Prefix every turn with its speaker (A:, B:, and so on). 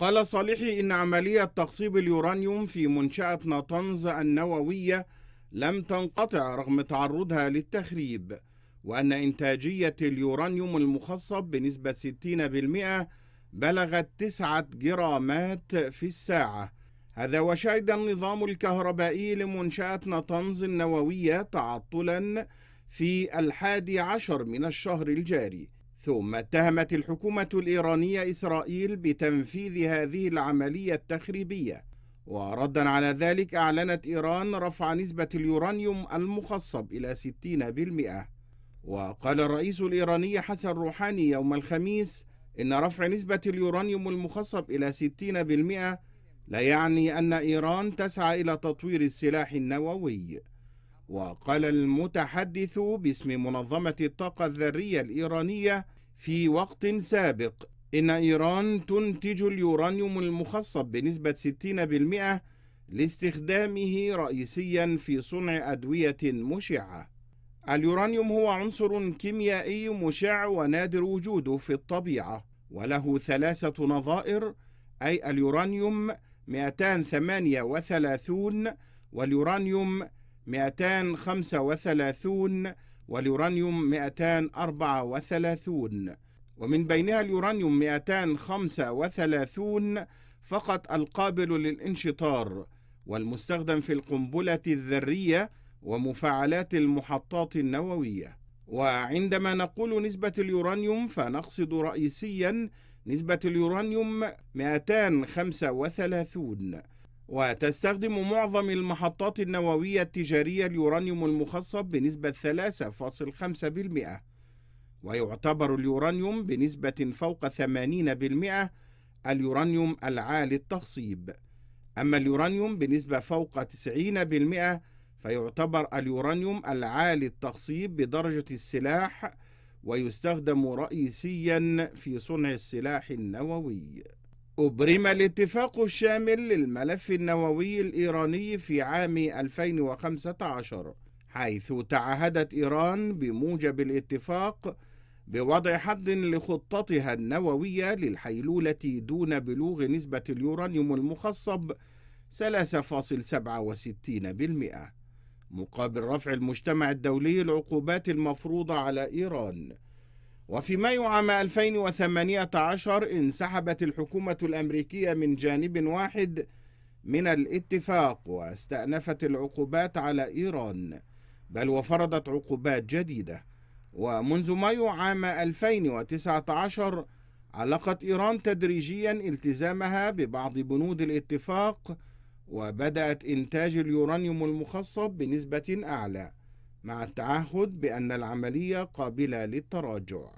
A: قال صالحي إن عملية تقصيب اليورانيوم في منشأة نطنز النووية لم تنقطع رغم تعرضها للتخريب وأن إنتاجية اليورانيوم المخصب بنسبة 60% بلغت 9 جرامات في الساعة هذا وشهد النظام الكهربائي لمنشأة نطنز النووية تعطلا في الحادي عشر من الشهر الجاري ثم اتهمت الحكومة الإيرانية إسرائيل بتنفيذ هذه العملية التخريبية وردا على ذلك أعلنت إيران رفع نسبة اليورانيوم المخصب إلى 60% وقال الرئيس الإيراني حسن روحاني يوم الخميس إن رفع نسبة اليورانيوم المخصب إلى 60% لا يعني أن إيران تسعى إلى تطوير السلاح النووي وقال المتحدث باسم منظمة الطاقة الذرية الإيرانية في وقت سابق إن إيران تنتج اليورانيوم المخصب بنسبة 60% لاستخدامه رئيسيا في صنع أدوية مشعة اليورانيوم هو عنصر كيميائي مشع ونادر وجوده في الطبيعة وله ثلاثة نظائر أي اليورانيوم 238 واليورانيوم 235 واليورانيوم 234 ومن بينها اليورانيوم 235 فقط القابل للانشطار والمستخدم في القنبلة الذرية ومفاعلات المحطات النووية وعندما نقول نسبة اليورانيوم فنقصد رئيسيا نسبة اليورانيوم 235 وتستخدم معظم المحطات النووية التجارية اليورانيوم المخصب بنسبة 3.5% ويعتبر اليورانيوم بنسبة فوق 80% اليورانيوم العالي التخصيب أما اليورانيوم بنسبة فوق 90% فيعتبر اليورانيوم العالي التخصيب بدرجة السلاح ويستخدم رئيسيا في صنع السلاح النووي أبرم الاتفاق الشامل للملف النووي الإيراني في عام 2015 حيث تعهدت إيران بموجب الاتفاق بوضع حد لخطتها النووية للحيلولة دون بلوغ نسبة اليورانيوم المخصب 3.67% مقابل رفع المجتمع الدولي العقوبات المفروضة على إيران وفي مايو عام 2018 انسحبت الحكومة الأمريكية من جانب واحد من الاتفاق واستأنفت العقوبات على إيران بل وفرضت عقوبات جديدة ومنذ مايو عام 2019 علقت إيران تدريجيا التزامها ببعض بنود الاتفاق وبدأت إنتاج اليورانيوم المخصب بنسبة أعلى مع التعهد بأن العملية قابلة للتراجع